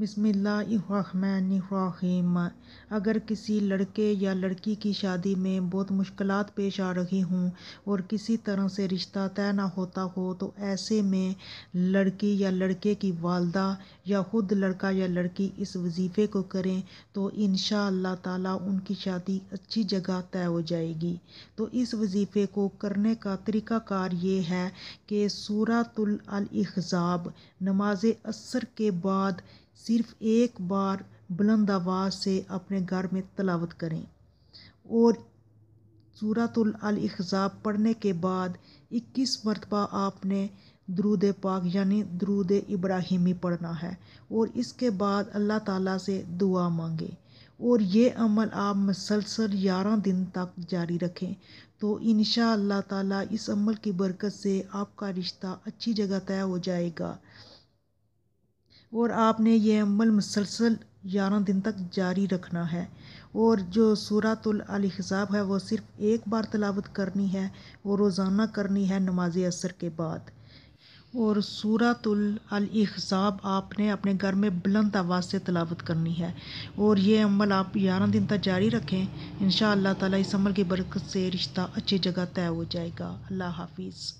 बिसमीम अगर किसी लड़के या लड़की की शादी में बहुत मुश्किल पेश आ रही हों और किसी तरह से रिश्ता तय ना होता हो तो ऐसे में लड़की या लड़के की वालदा या ख़ुद लड़का या लड़की इस वजीफ़े को करें तो इन ताला उनकी शादी अच्छी जगह तय हो जाएगी तो इस वजीफ़े को करने का तरीक़ाकार ये है कि सूरतुल नमाज असर के बाद सिर्फ एक बार बुलंद आवाज़ से अपने घर में तलावत करें और सूरतुल अखज़ा पढ़ने के बाद 21 मरतबा आपने दरूद पाक यानी दरूद इब्राहिमी पढ़ना है और इसके बाद अल्लाह ताला से दुआ मांगे और ये अमल आप मसलसल ग्यारह दिन तक जारी रखें तो इन ताला इस अमल की बरकत से आपका रिश्ता अच्छी जगह तय हो जाएगा और आपने ये अमल मुसलसल ग्यारह दिन तक जारी रखना है और जो सूरतुल हिसाब है वो सिर्फ़ एक बार तलावत करनी है वो रोज़ाना करनी है नमाज असर के बाद और सूरतुल हिसाब आपने अपने घर में बुलंद आवाज़ से तलावत करनी है और ये अमल आप ग्यारह दिन तक जारी रखें इन ताला इस अमल की बरकत से रिश्ता अच्छी जगह तय हो जाएगा अल्लाह हाफिज़